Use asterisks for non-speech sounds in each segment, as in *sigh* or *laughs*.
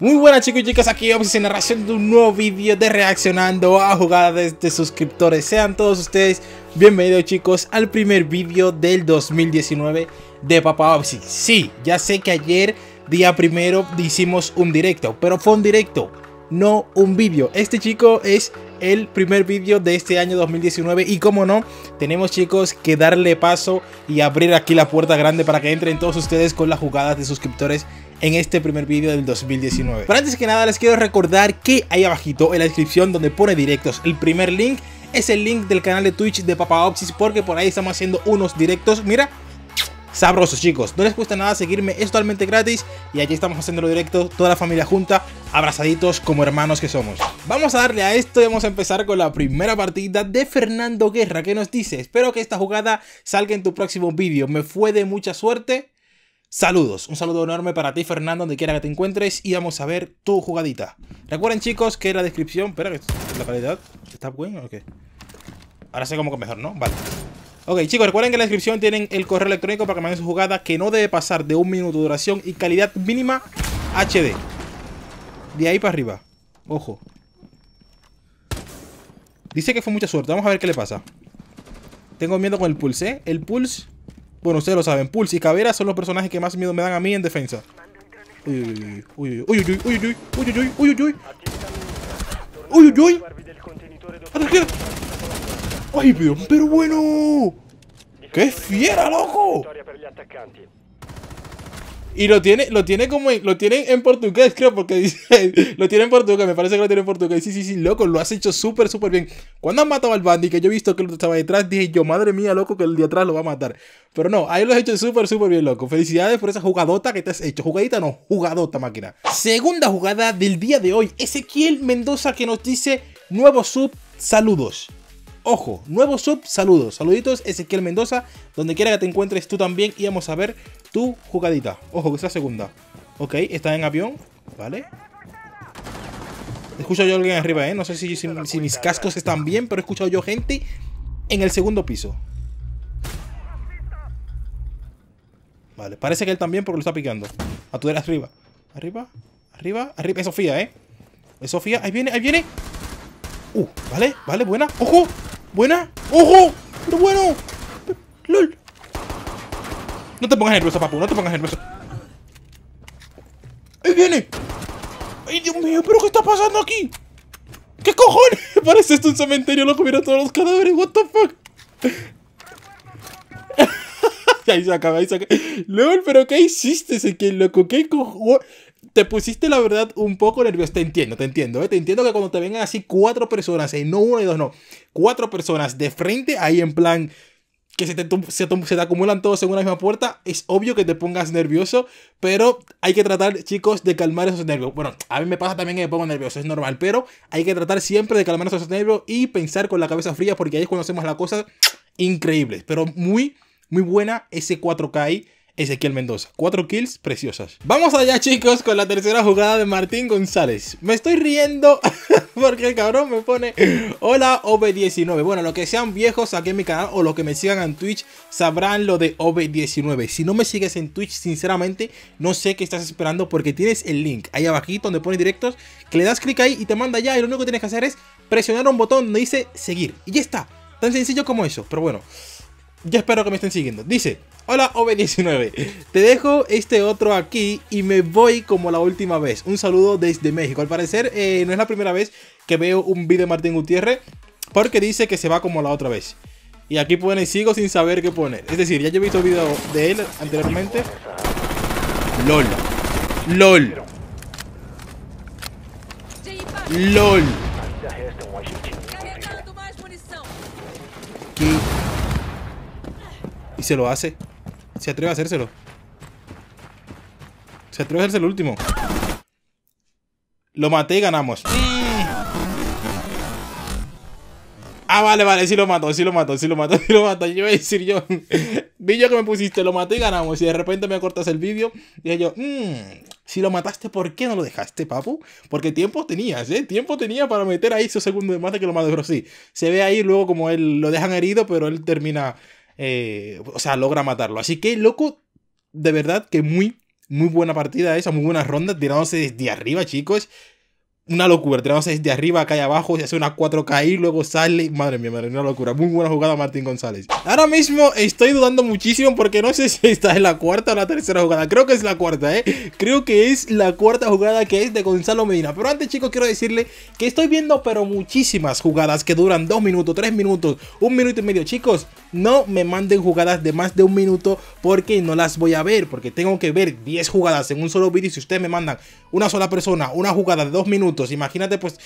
Muy buenas chicos y chicas, aquí vamos en narración de un nuevo vídeo de reaccionando a jugadas de suscriptores Sean todos ustedes bienvenidos chicos al primer vídeo del 2019 de Papá Opsi Sí, ya sé que ayer día primero hicimos un directo, pero fue un directo no un vídeo. Este chico es el primer vídeo de este año 2019 y como no, tenemos chicos que darle paso y abrir aquí la puerta grande para que entren todos ustedes con las jugadas de suscriptores en este primer vídeo del 2019. Pero antes que nada les quiero recordar que ahí abajito en la descripción donde pone directos el primer link es el link del canal de Twitch de Opsis porque por ahí estamos haciendo unos directos, mira, sabrosos, chicos. No les cuesta nada seguirme, es totalmente gratis y aquí estamos haciéndolo directo, toda la familia junta, abrazaditos como hermanos que somos. Vamos a darle a esto y vamos a empezar con la primera partida de Fernando Guerra, ¿Qué nos dice, espero que esta jugada salga en tu próximo vídeo, me fue de mucha suerte. Saludos, un saludo enorme para ti Fernando, donde quiera que te encuentres y vamos a ver tu jugadita. Recuerden chicos que en la descripción, espera que la calidad está buena o qué. Ahora sé cómo que mejor, ¿no? Vale. Ok, chicos, recuerden que en la descripción tienen el correo electrónico para que manden su jugada que no debe pasar de un minuto de duración y calidad mínima HD. De ahí para arriba. Ojo. Dice que fue mucha suerte. Vamos a ver qué le pasa. Tengo miedo con el Pulse, ¿eh? El Pulse... Bueno, ustedes lo saben. Pulse y Cabera son los personajes que más miedo me dan a mí en defensa. ¡Ay, pero, bueno! ¡Qué fiera, loco! Y lo tiene, lo tiene como lo tiene en portugués, creo, porque dice, *laughs* lo tiene en portugués, me parece que lo tiene en portugués. Sí, sí, sí, loco, lo has hecho súper, súper bien. Cuando has matado al Bandy, que yo he visto que estaba detrás, dije yo, madre mía, loco, que el de atrás lo va a matar. Pero no, ahí lo has hecho súper, súper bien, loco. Felicidades por esa jugadota que te has hecho. Jugadita no, jugadota máquina. Segunda jugada del día de hoy, Ezequiel Mendoza que nos dice, nuevo sub, saludos. Ojo, nuevo sub, saludos. Saluditos, Ezequiel Mendoza. Donde quiera que te encuentres tú también. Y vamos a ver tu jugadita. Ojo, que es la segunda. Ok, está en avión. Vale. Escucho yo a alguien arriba, ¿eh? No sé si, mis cascos están bien, pero he escuchado yo gente en el segundo piso. Vale, parece que él también porque lo está picando. A tu derecha arriba. Arriba, arriba, arriba. Es Sofía, ¿eh? Es Sofía. Ahí viene, ahí viene. Uh, vale, vale, buena. ¡Ojo! Buena. ¡Ojo! ¡Pero bueno! ¡Lol! No te pongas nervioso, papu. No te pongas nervioso. ¡Ahí viene! ¡Ay, Dios mío! ¿Pero qué está pasando aquí? ¿Qué cojones? *laughs* Parece esto un cementerio, loco. Mira todos los cadáveres. What the fuck? *laughs* ahí se acaba, ahí se acaba. LOL, pero ¿qué hiciste? que loco? ¿Qué cojones? te pusiste la verdad un poco nervioso. Te entiendo, te entiendo. ¿eh? Te entiendo que cuando te vengan así cuatro personas, y no uno y dos, no, cuatro personas de frente, ahí en plan que se te, acumulan todos en una misma puerta, es obvio que te pongas nervioso, pero hay que tratar, chicos, de calmar esos nervios. Bueno, a mí me pasa también que me pongo nervioso, es normal, pero hay que tratar siempre de calmar esos nervios y pensar con la cabeza fría, porque ahí es cuando hacemos las cosas increíbles. Pero muy, muy buena ese 4K Ezequiel Mendoza. Cuatro kills preciosas. Vamos allá, chicos, con la tercera jugada de Martín González. Me estoy riendo *laughs* porque el cabrón me pone Hola OB19. Bueno, los que sean viejos aquí en mi canal o los que me sigan en Twitch sabrán lo de OB19. Si no me sigues en Twitch, sinceramente, no sé qué estás esperando porque tienes el link ahí abajito donde pone directos, que le das clic ahí y te manda ya y lo único que tienes que hacer es presionar un botón donde dice seguir. Y ya está. Tan sencillo como eso. Pero bueno. Yo espero que me estén siguiendo. Dice, hola ob 19 te dejo este otro aquí y me voy como la última vez. Un saludo desde México. Al parecer eh, no es la primera vez que veo un video de Martín Gutiérrez porque dice que se va como la otra vez. Y aquí pone sigo sin saber qué poner. Es decir, ya yo he visto video de él anteriormente. LOL. LOL. LOL. Y se lo hace. Se atreve a hacérselo. Se atreve a hacerse el último. Lo maté y ganamos. Ah, vale, vale, Si lo mató, sí lo mató, sí lo mató, sí lo mató. Yo voy a decir yo, vi yo que me pusiste, lo maté y ganamos. Y de repente me cortas el vídeo. Y yo, mm, si lo mataste, ¿por qué no lo dejaste, papu? Porque tiempo tenías, ¿eh? Tiempo tenía para meter ahí su segundo de mate que lo mató. Pero sí, se ve ahí luego como él lo dejan herido, pero él termina eh, o sea, logra matarlo. Así que, loco, de verdad que muy, muy buena partida esa, muy buena ronda, tirándose desde arriba, chicos. Una locura, tirándose desde arriba, cae abajo, se hace una 4K y luego sale. Madre mía, madre, una locura. Muy buena jugada Martín González. Ahora mismo estoy dudando muchísimo porque no sé si esta es la cuarta o la tercera jugada. Creo que es la cuarta, ¿eh? Creo que es la cuarta jugada que es de Gonzalo Medina. Pero antes, chicos, quiero decirle que estoy viendo pero muchísimas jugadas que duran 2 minutos, 3 minutos, 1 minuto y medio. Chicos, no me manden jugadas de más de un minuto porque no las voy a ver, porque tengo que ver 10 jugadas en un solo vídeo. Si ustedes me mandan una sola persona, una jugada de 2 minutos, imagínate pues...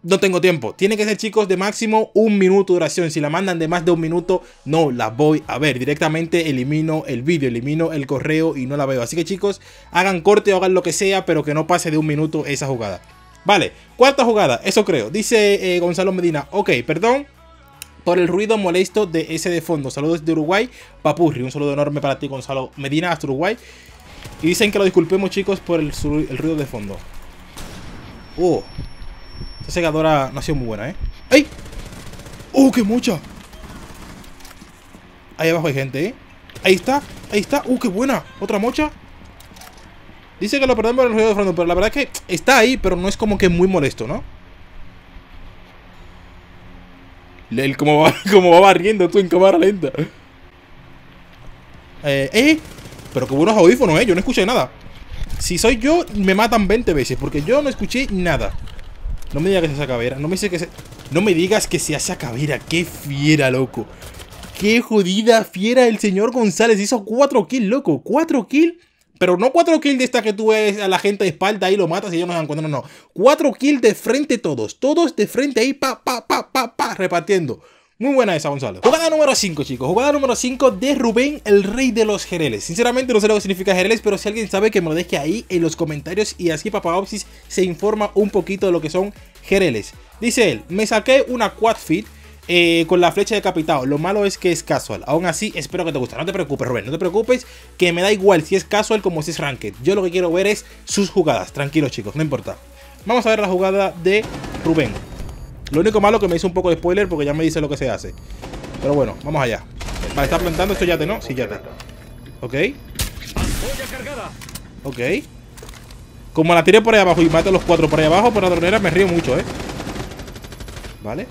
No tengo tiempo. Tiene que ser, chicos, de máximo un minuto de duración. Si la mandan de más de un minuto, no la voy a ver. Directamente elimino el vídeo, elimino el correo y no la veo. Así que, chicos, hagan corte o hagan lo que sea, pero que no pase de un minuto esa jugada. Vale, cuarta jugada, eso creo. Dice eh, Gonzalo Medina, ok, perdón, por el ruido molesto de ese de fondo. Saludos de Uruguay, Papurri. Un saludo enorme para ti, Gonzalo Medina, hasta Uruguay. Y dicen que lo disculpemos, chicos, por el, ruido de fondo. Oh, esta segadora no ha sido muy buena, ¿eh? ¡Ay! ¡Oh, qué mocha! Ahí abajo hay gente, ¿eh? Ahí está, ahí está. ¡Uh, qué buena! ¿Otra mocha? Dice que lo perdemos por el ruido de fondo, pero la verdad es que está ahí, pero no es como que muy molesto, ¿no? Él como va, *laughs* como va barriendo tú en cámara lenta. Eh, eh, pero qué buenos audífonos, eh. Yo no escuché nada. Si soy yo, me matan 20 veces. Porque yo no escuché nada. No me digas que se hace No me, que no me digas que se hace cabera. Qué fiera, loco. Qué jodida fiera el señor González. Hizo 4 kills, loco. 4 kills pero no cuatro kills de esta que tú ves a la gente de espalda ahí lo matas y ellos no se dan cuenta. No, no. Cuatro kills de frente todos. Todos de frente ahí, pa, pa, pa, pa, pa, repartiendo. Muy buena esa, Gonzalo. Jugada número 5, chicos. Jugada número 5 de Rubén, el rey de los jereles. Sinceramente no sé lo que significa jereles, pero si alguien sabe que me lo deje ahí en los comentarios y así Opsis, se informa un poquito de lo que son jereles. Dice él, me saqué una quad fit eh, con la flecha de decapitado. Lo malo es que es casual. Aún así, espero que te guste. No te preocupes, Rubén. No te preocupes, que me da igual si es casual como si es ranked. Yo lo que quiero ver es sus jugadas. Tranquilos, chicos, no importa. Vamos a ver la jugada de Rubén. Lo único malo que me hizo un poco de spoiler porque ya me dice lo que se hace. Pero bueno, vamos allá. Vale, está plantando esto te ¿no? Sí, yate. Ok. Ok. Como la tiré por ahí abajo y mate a los cuatro por ahí abajo, por la dronera me río mucho, ¿eh? Vale.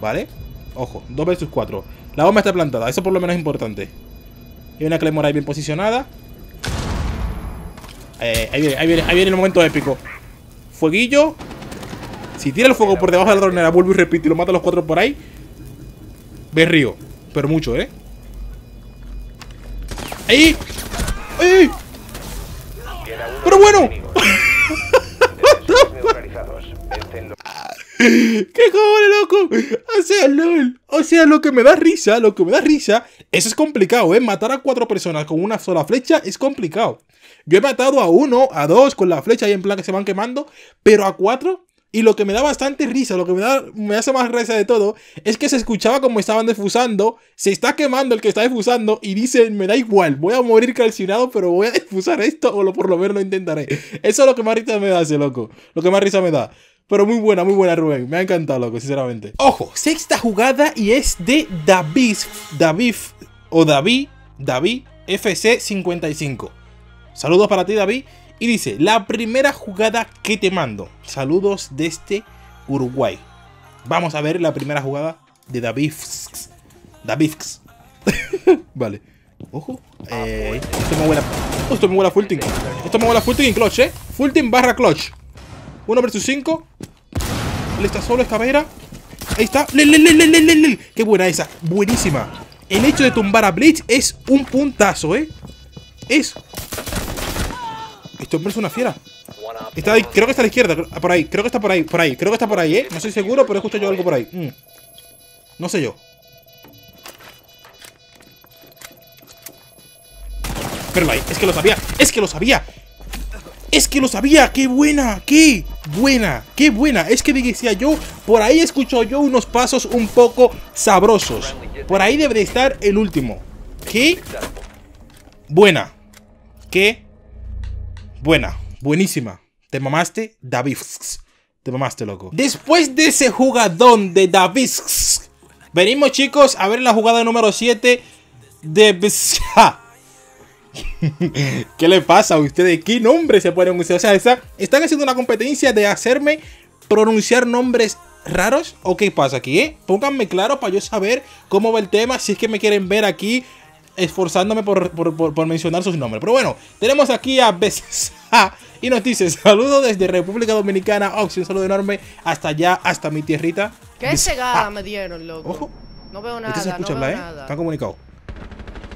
¿Vale? Ojo, 2 versus 4 La bomba está plantada, eso por lo menos es importante Hay una Claymore ahí bien posicionada eh, ahí, viene, ahí, viene, ahí viene el momento épico Fueguillo Si tira el fuego por debajo de la dronera Vuelvo y repito y lo mata a los cuatro por ahí río, pero mucho, ¿eh? ¡Ahí! ¡Ahí! ¡Pero bueno! ¡Qué joder, loco! O sea, O sea, lo que me da risa, lo que me da risa, eso es complicado, ¿eh? Matar a cuatro personas con una sola flecha es complicado. Yo he matado a uno, a dos con la flecha y en plan que se van quemando, pero a cuatro. Y lo que me da bastante risa, lo que me, da, me hace más risa de todo, es que se escuchaba como estaban defusando, se está quemando el que está defusando y dicen, me da igual, voy a morir calcinado, pero voy a *laughs* defusar esto o por lo menos lo intentaré. Eso es lo que más risa me da ese loco, lo que más risa me da. Pero muy buena, muy buena, Rubén. Me ha encantado, loco, sinceramente. Ojo, sexta jugada y es de David. David o David. David FC55. Saludos para ti, David. Y dice, la primera jugada que te mando. Saludos desde Uruguay. Vamos a ver la primera jugada de David. David. *laughs* vale. Ojo. Eh, esto me huele esto me full team. Esto me huele a full team clutch, eh. Full team barra clutch. 1 versus 5. Él está solo, esta Vera. Ahí está. qué buena esa! Buenísima. El hecho de tumbar a Bleach es un puntazo, ¿eh? Es... Este es una fiera. Está ahí, creo que está a la izquierda. Por ahí, creo que está por ahí, por ahí. Creo que está por ahí, ¿eh? No estoy seguro, pero he justo yo algo por ahí. Mm. No sé yo. Pero ahí, es que lo sabía. Es que lo sabía. Es que lo sabía. ¡Qué buena! ¡Qué! buena, qué buena. Es que decía yo, por ahí escucho yo unos pasos un poco sabrosos. Por ahí debe estar el último. Qué buena. Qué buena. Buenísima. Te mamaste, David. Te mamaste, loco. Después de ese jugadón de Davis Venimos, chicos, a ver la jugada número 7 de... *laughs* ¿Qué le pasa a ustedes? ¿Qué nombre se pueden usar? O sea, están haciendo una competencia de hacerme pronunciar nombres raros. ¿O qué pasa aquí? Eh? Pónganme claro para yo saber cómo va el tema. Si es que me quieren ver aquí esforzándome por, mencionar sus nombres. Pero bueno, tenemos aquí a veces y nos dice: Saludos desde República Dominicana. Oxy, un saludo enorme hasta allá, hasta mi tierrita. ¿Qué cegada me dieron, loco? Ojo. No veo nada. no ¿eh? nada.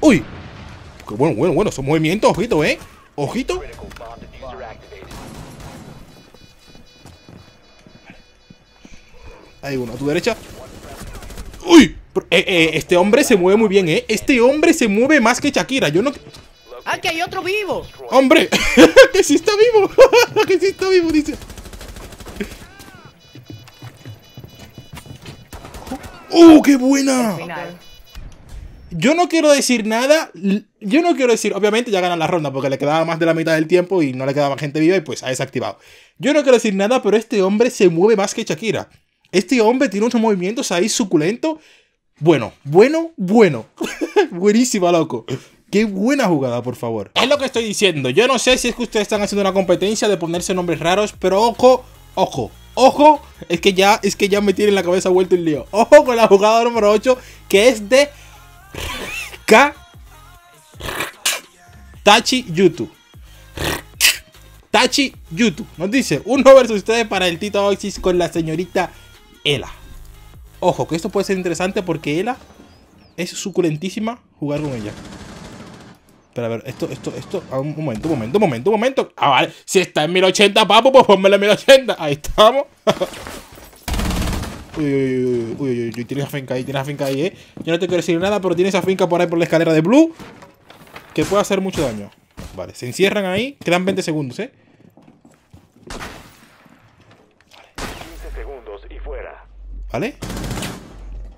¡Uy! Bueno, bueno, bueno, son movimientos, ojito, ¿eh? Ojito. Ahí, uno a tu derecha. ¡Uy! Eh, eh, este hombre se mueve muy bien, ¿eh? Este hombre se mueve más que Shakira. Yo no... ¡Ah, que hay otro vivo! ¡Hombre! *laughs* ¡Que sí está vivo! *laughs* ¡Que sí está vivo! Dice... ¡Oh, qué buena! Yo no quiero decir nada. Yo no quiero decir, obviamente ya ganan la ronda porque le quedaba más de la mitad del tiempo y no le quedaba gente viva y pues ha desactivado. Yo no quiero decir nada, pero este hombre se mueve más que Shakira. Este hombre tiene unos movimientos ahí suculentos. Bueno, bueno, bueno. *laughs* Buenísima, loco. Qué buena jugada, por favor. Es lo que estoy diciendo. Yo no sé si es que ustedes están haciendo una competencia de ponerse nombres raros, pero ojo, ojo, ojo. Es que ya, es que ya me tienen la cabeza vuelta el lío. Ojo con la jugada número 8, que es de K. Tachi YouTube Tachi YouTube Nos dice, uno versus ustedes para el Tito Oxis con la señorita Ela. Ojo, que esto puede ser interesante porque Ela es suculentísima jugar con ella. Pero a ver, esto, esto, esto. Un momento, un momento, un momento, un momento. Ah, vale. Si está en 1080, papo, pues ponmela en 1080. Ahí estamos. *laughs* Uy, uy, uy, uy, uy, tienes la finca ahí, tienes la finca ahí, eh. Yo no te quiero decir nada, pero tienes esa finca por ahí por la escalera de Blue. Que puede hacer mucho daño. Vale, se encierran ahí, quedan 20 segundos, eh. Vale. 15 segundos y fuera. ¿Vale?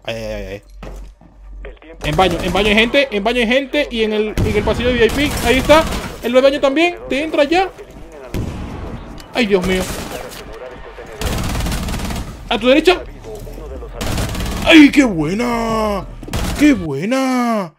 ay, ay, ay. En baño, en baño hay gente, en baño hay gente y en el, pasillo de VIP, ahí está. El baño también, te entra ya. Ay, Dios mío. A tu derecha, ¡Ay, qué buena! ¡Qué buena!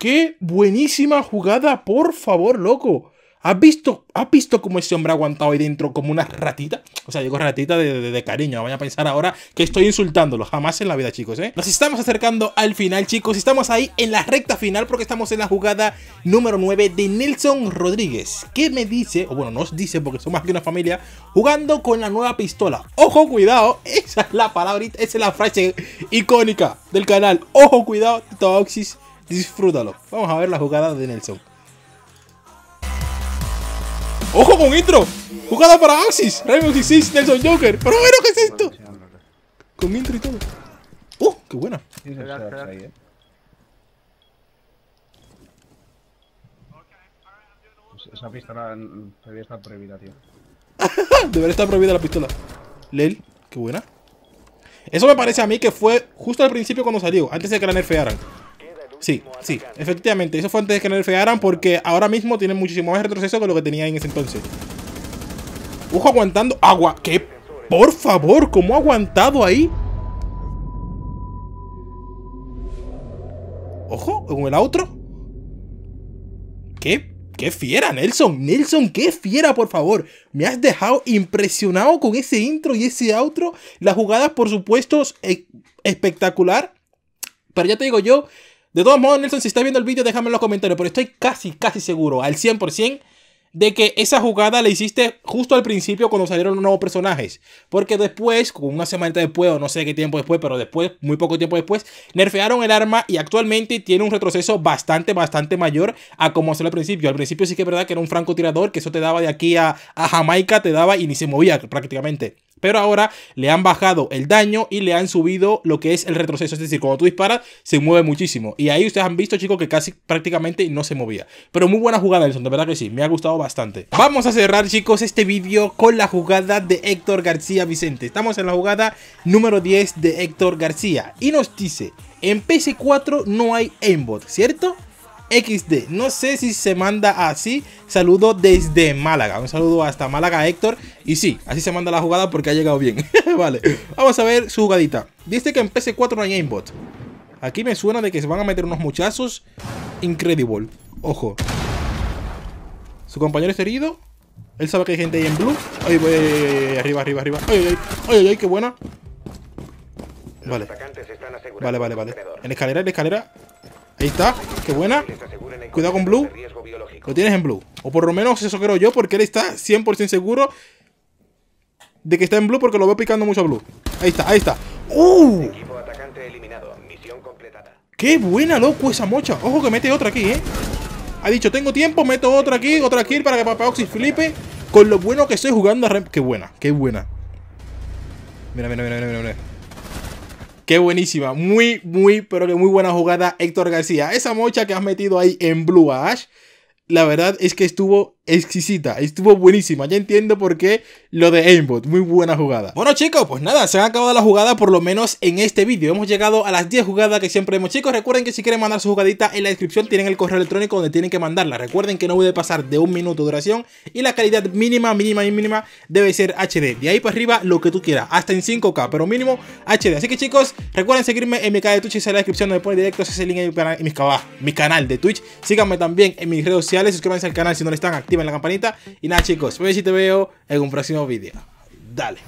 ¡Qué buenísima jugada! Por favor, loco. ¿Has visto, ¿Has visto cómo ese hombre ha aguantado ahí dentro como una ratita? O sea, digo ratita de, cariño. Vaya a pensar ahora que estoy insultándolo. Jamás en la vida, chicos, ¿eh? Nos estamos acercando al final, chicos. Estamos ahí en la recta final porque estamos en la jugada número 9 de Nelson Rodríguez. ¿Qué me dice? O bueno, nos dice porque somos más que una familia. Jugando con la nueva pistola. Ojo, cuidado. Esa es la palabrita, esa es la frase icónica del canal. Ojo, cuidado, Toxis. Disfrútalo. Vamos a ver la jugada de Nelson. ¡Ojo con intro! ¡Jugada para Axis! Rainbow Six Six, Nelson Joker. ¡Pero bueno, qué es esto! Con intro y todo. ¡Oh, qué buena! Esa pistola debería estar prohibida, tío. *laughs* debería estar prohibida la pistola. Lel, qué buena. Eso me parece a mí que fue justo al principio cuando salió, antes de que la nerfearan. Sí, sí, efectivamente. Eso fue antes de que nerfearan porque ahora mismo tienen muchísimo más retroceso que lo que tenía en ese entonces. Ojo aguantando. Agua. ¿Qué? Por favor, ¿cómo ha aguantado ahí? Ojo, con el outro! ¿Qué? ¡Qué fiera, Nelson! ¡Nelson, qué fiera, por favor! Me has dejado impresionado con ese intro y ese outro. Las jugadas, por supuesto, espectacular. Pero ya te digo yo, de todos modos, Nelson, si estás viendo el vídeo, déjame en los comentarios. Pero estoy casi, casi seguro, al 100%, de que esa jugada la hiciste justo al principio cuando salieron los nuevos personajes. Porque después, como una semana después o no sé qué tiempo después, pero después, muy poco tiempo después, nerfearon el arma y actualmente tiene un retroceso bastante, bastante mayor a como era al principio. Al principio sí que es verdad que era un francotirador, que eso te daba de aquí a, a Jamaica, te daba y ni se movía prácticamente. Pero ahora le han bajado el daño y le han subido lo que es el retroceso. Es decir, cuando tú disparas, se mueve muchísimo. Y ahí ustedes han visto, chicos, que casi prácticamente no se movía. Pero muy buena jugada, Nelson. De verdad que sí, me ha gustado bastante. Vamos a cerrar, chicos, este vídeo con la jugada de Héctor García Vicente. Estamos en la jugada número 10 de Héctor García. Y nos dice, en PS4 no hay aimbot, ¿cierto? XD. No sé si se manda así. Saludo desde Málaga. Un saludo hasta Málaga, Héctor. Y sí, así se manda la jugada porque ha llegado bien. *laughs* vale, vamos a ver su jugadita. Dice que en PC4 no hay aimbot. Aquí me suena de que se van a meter unos muchachos. Incredible. Ojo. Su compañero es herido. Él sabe que hay gente ahí en blue. Ay, voy, arriba, arriba, arriba. Ay, ay, ay, ay, qué buena. Vale, vale, vale. En escalera, en escalera. Ahí está, qué buena. Cuidado con Blue. Lo tienes en Blue. O por lo menos eso creo yo, porque él está 100% seguro de que está en Blue porque lo veo picando mucho a Blue. Ahí está, ahí está. ¡Uh! ¡Qué buena, loco, esa mocha! Ojo que mete otra aquí, ¿eh? Ha dicho, tengo tiempo, meto otra aquí, otra aquí para que Papá Oxy flipe. Con lo bueno que estoy jugando a Rem... ¡Qué buena, qué buena! Mira, mira, mira, mira, mira. Qué buenísima. Muy, muy, pero que muy buena jugada, Héctor García. Esa mocha que has metido ahí en Blue Ash, la verdad es que estuvo exquisita, estuvo buenísima. Ya entiendo por qué lo de aimbot, muy buena jugada. Bueno chicos, pues nada, se han acabado la jugada por lo menos en este vídeo. Hemos llegado a las 10 jugadas que siempre hemos. Chicos, recuerden que si quieren mandar su jugadita en la descripción tienen el correo electrónico donde tienen que mandarla. Recuerden que no puede pasar de un minuto de duración y la calidad mínima, mínima y mínima debe ser HD. De ahí para arriba lo que tú quieras, hasta en 5K, pero mínimo HD. Así que chicos, recuerden seguirme en mi canal de Twitch, en la descripción donde pone directo ese link en mi canal, mi, canal, de Twitch. Síganme también en mis redes sociales, suscríbanse al canal si no lo están activos en la campanita. Y nada, chicos, hoy si te veo en un próximo vídeo. Dale.